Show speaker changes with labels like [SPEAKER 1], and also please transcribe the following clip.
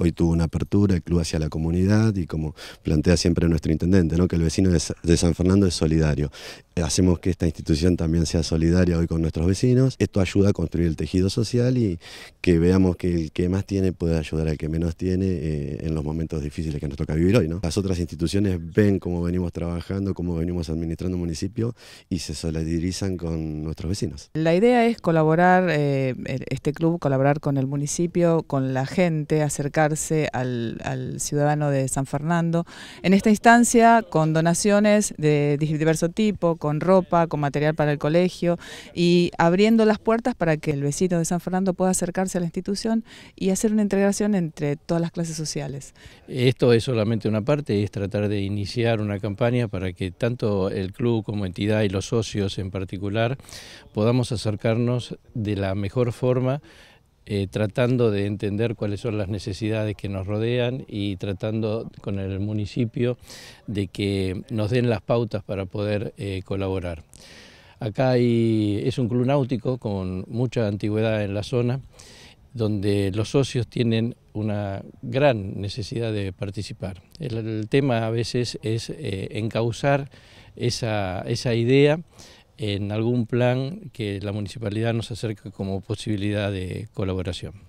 [SPEAKER 1] Hoy tuvo una apertura el club hacia la comunidad y como plantea siempre nuestro intendente, ¿no? que el vecino de San Fernando es solidario. Hacemos que esta institución también sea solidaria hoy con nuestros vecinos. Esto ayuda a construir el tejido social y que veamos que el que más tiene puede ayudar al que menos tiene eh, en los momentos difíciles que nos toca vivir hoy. ¿no? Las otras instituciones ven cómo venimos trabajando, cómo venimos administrando un municipio y se solidarizan con nuestros vecinos.
[SPEAKER 2] La idea es colaborar, eh, este club, colaborar con el municipio, con la gente, acercarse al, ciudadano de San Fernando. En esta instancia, con donaciones de diverso tipo, con con ropa, con material para el colegio y abriendo las puertas para que el vecino de San Fernando pueda acercarse a la institución y hacer una integración entre todas las clases sociales.
[SPEAKER 3] Esto es solamente una parte, es tratar de iniciar una campaña para que tanto el club como entidad y los socios en particular podamos acercarnos de la mejor forma eh, tratando de entender cuáles son las necesidades que nos rodean y tratando con el municipio de que nos den las pautas para poder eh, colaborar. Acá es un club náutico con mucha antigüedad en la zona, donde los socios tienen una gran necesidad de participar. El, tema a veces es eh, encauzar esa, esa idea en algún plan que la municipalidad nos acerque como posibilidad de colaboración.